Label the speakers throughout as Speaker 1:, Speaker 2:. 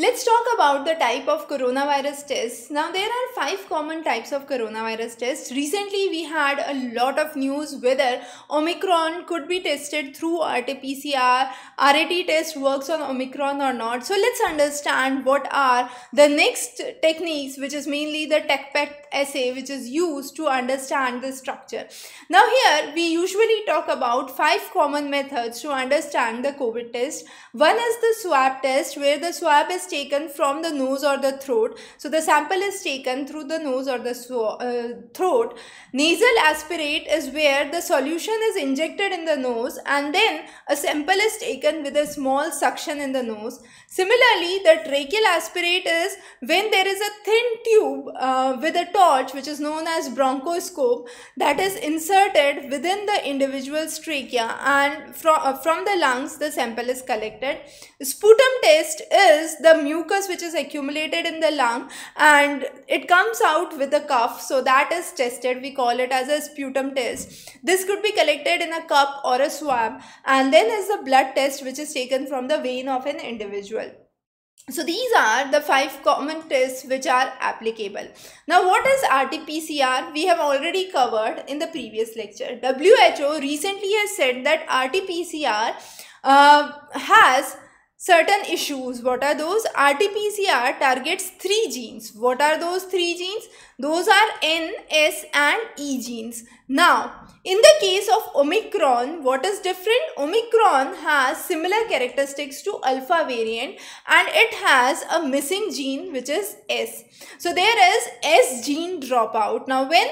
Speaker 1: Let's talk about the type of coronavirus tests. Now, there are five common types of coronavirus tests. Recently, we had a lot of news whether Omicron could be tested through RT-PCR, RAT test works on Omicron or not. So, let's understand what are the next techniques, which is mainly the techpet assay, which is used to understand the structure. Now, here we usually talk about five common methods to understand the COVID test. One is the swab test, where the swab is taken from the nose or the throat. So the sample is taken through the nose or the uh, throat. Nasal aspirate is where the solution is injected in the nose and then a sample is taken with a small suction in the nose. Similarly, the tracheal aspirate is when there is a thin tube uh, with a torch which is known as bronchoscope that is inserted within the individual's trachea and from, uh, from the lungs the sample is collected. Sputum test is the mucus which is accumulated in the lung and it comes out with a cuff. So that is tested. We call it as a sputum test. This could be collected in a cup or a swab. And then is the blood test which is taken from the vein of an individual. So these are the five common tests which are applicable. Now what is RT-PCR? We have already covered in the previous lecture. WHO recently has said that RT-PCR uh, has certain issues. What are those? RT-PCR targets three genes. What are those three genes? Those are N, S and E genes. Now, in the case of Omicron, what is different? Omicron has similar characteristics to Alpha variant and it has a missing gene which is S. So, there is S gene dropout. Now, when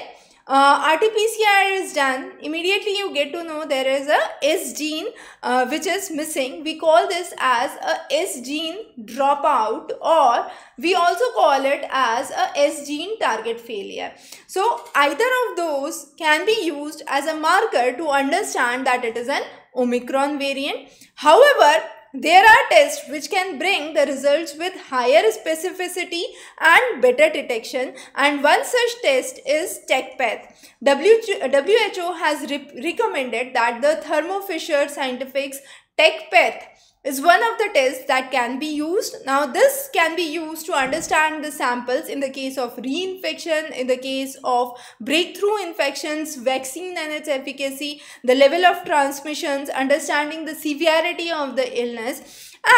Speaker 1: uh, RT-PCR is done, immediately you get to know there is a S gene uh, which is missing. We call this as a S gene dropout or we also call it as a S gene target failure. So either of those can be used as a marker to understand that it is an Omicron variant. However, there are tests which can bring the results with higher specificity and better detection and one such test is TechPath. WHO has re recommended that the Thermo Fisher Scientific's TechPath is one of the tests that can be used. Now this can be used to understand the samples in the case of reinfection, in the case of breakthrough infections, vaccine and its efficacy, the level of transmissions, understanding the severity of the illness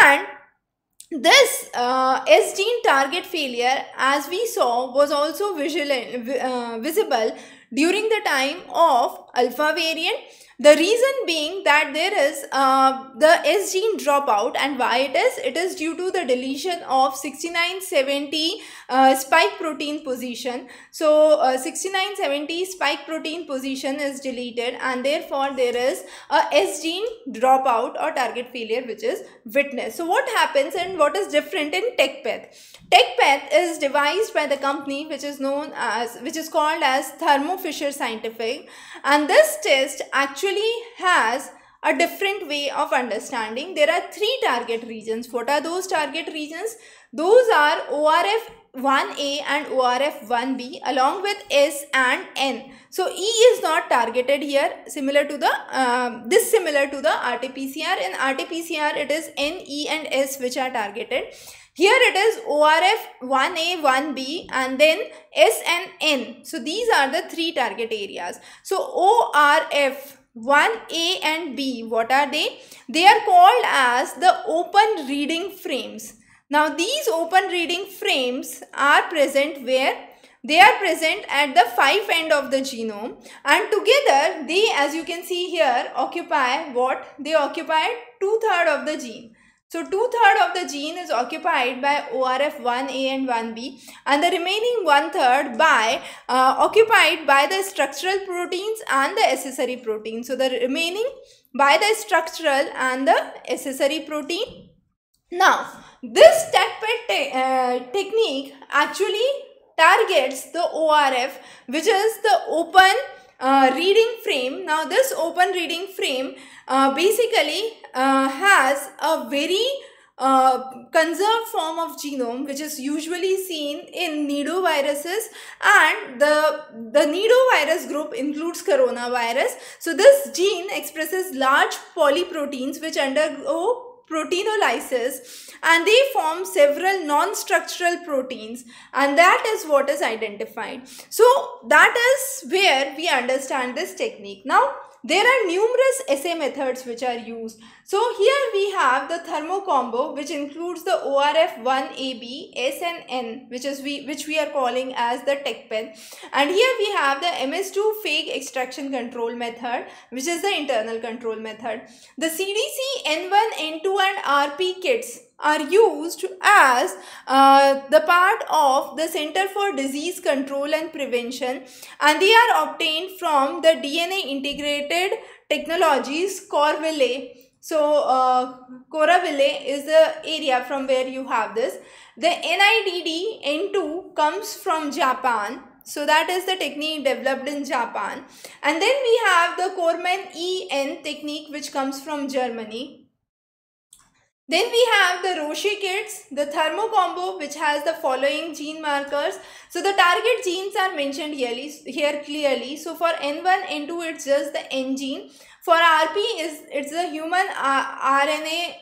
Speaker 1: and this uh, S gene target failure as we saw was also visual, uh, visible during the time of alpha variant the reason being that there is uh, the S gene dropout and why it is? It is due to the deletion of 6970 uh, spike protein position. So uh, 6970 spike protein position is deleted and therefore there is a S gene dropout or target failure which is witnessed. So what happens and what is different in TechPath? TechPath is devised by the company which is known as, which is called as Thermo Fisher Scientific and this test actually has a different way of understanding. There are three target regions. What are those target regions? Those are ORF 1A and ORF 1B along with S and N. So E is not targeted here similar to the uh, this similar to the RT-PCR. In RT-PCR it is N, E and S which are targeted. Here it is ORF 1A, 1B and then S and N. So these are the three target areas. So ORF 1A and B. What are they? They are called as the open reading frames. Now these open reading frames are present where? They are present at the 5 end of the genome and together they as you can see here occupy what? They occupy two third of the gene. So two-third of the gene is occupied by ORF1A and 1B and the remaining one-third by uh, occupied by the structural proteins and the accessory protein. So the remaining by the structural and the accessory protein. Now this te uh, technique actually targets the ORF which is the open uh, reading frame. Now this open reading frame uh, basically uh, has a very uh, conserved form of genome which is usually seen in nidoviruses and the, the nidovirus group includes coronavirus. So this gene expresses large polyproteins which undergo proteinolysis and they form several non-structural proteins and that is what is identified. So that is where we understand this technique. Now there are numerous assay methods which are used so here we have the thermo combo which includes the ORF1AB, S and N which is we which we are calling as the tech pen and here we have the MS2 fake extraction control method which is the internal control method. The CDC N1, N2 and RP kits are used as uh, the part of the Center for Disease Control and Prevention and they are obtained from the DNA Integrated Technologies Corville so uh, Koraville is the area from where you have this. The NIDD N2 comes from Japan. So that is the technique developed in Japan. And then we have the Korman EN technique which comes from Germany. Then we have the Roshi kits, the thermo combo which has the following gene markers. So the target genes are mentioned here, here clearly. So for N1, N2 it's just the N gene for RP, is it's the human uh, RNA,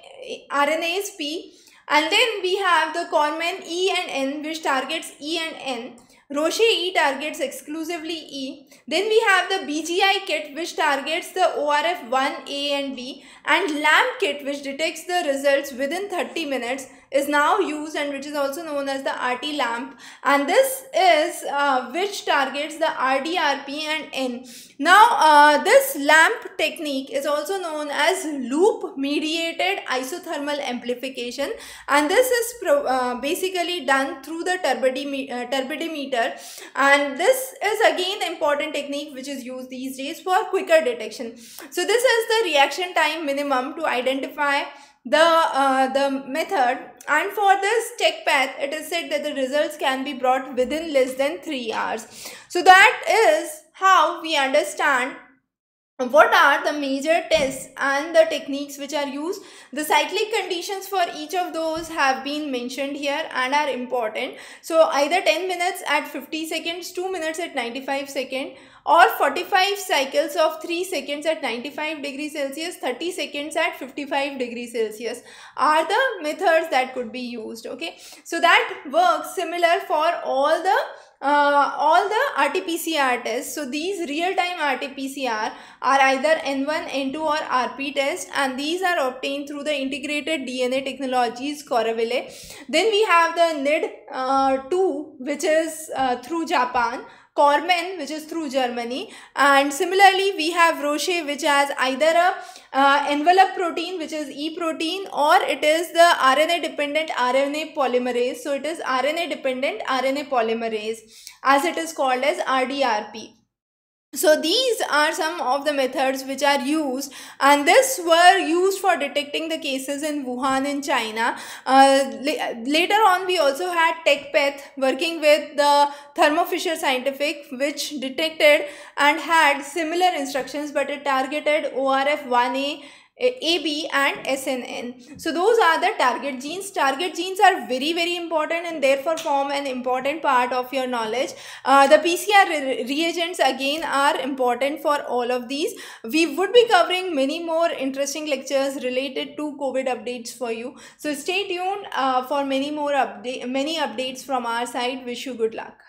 Speaker 1: RNA is P. And then we have the Corman E and N which targets E and N. Roche E targets exclusively E. Then we have the BGI kit which targets the ORF1A and B and LAMP kit which detects the results within 30 minutes is now used and which is also known as the RT lamp and this is uh, which targets the RDRP and N. Now uh, this lamp technique is also known as loop mediated isothermal amplification and this is uh, basically done through the turbidimeter uh, and this is again important technique which is used these days for quicker detection. So this is the reaction time minimum to identify the, uh, the method and for this tech path it is said that the results can be brought within less than 3 hours. So that is how we understand what are the major tests and the techniques which are used the cyclic conditions for each of those have been mentioned here and are important so either 10 minutes at 50 seconds 2 minutes at 95 seconds or 45 cycles of 3 seconds at 95 degrees Celsius, 30 seconds at 55 degrees Celsius are the methods that could be used. Okay, so that works similar for all the uh, all the RT-PCR tests. So these real-time RT-PCR are either N1, N2 or RP test and these are obtained through the integrated DNA technologies CoraVille. Then we have the NID uh, 2 which is uh, through Japan Cormen, which is through Germany. And similarly, we have Roche, which has either a uh, envelope protein, which is E protein, or it is the RNA dependent RNA polymerase. So it is RNA dependent RNA polymerase, as it is called as RDRP so these are some of the methods which are used and this were used for detecting the cases in Wuhan in China. Uh, later on we also had TechPath working with the Thermo Fisher Scientific which detected and had similar instructions but it targeted ORF1A AB and SNN. So those are the target genes. Target genes are very very important and therefore form an important part of your knowledge. Uh, the PCR re reagents again are important for all of these. We would be covering many more interesting lectures related to COVID updates for you. So stay tuned uh, for many more update many updates from our side. Wish you good luck.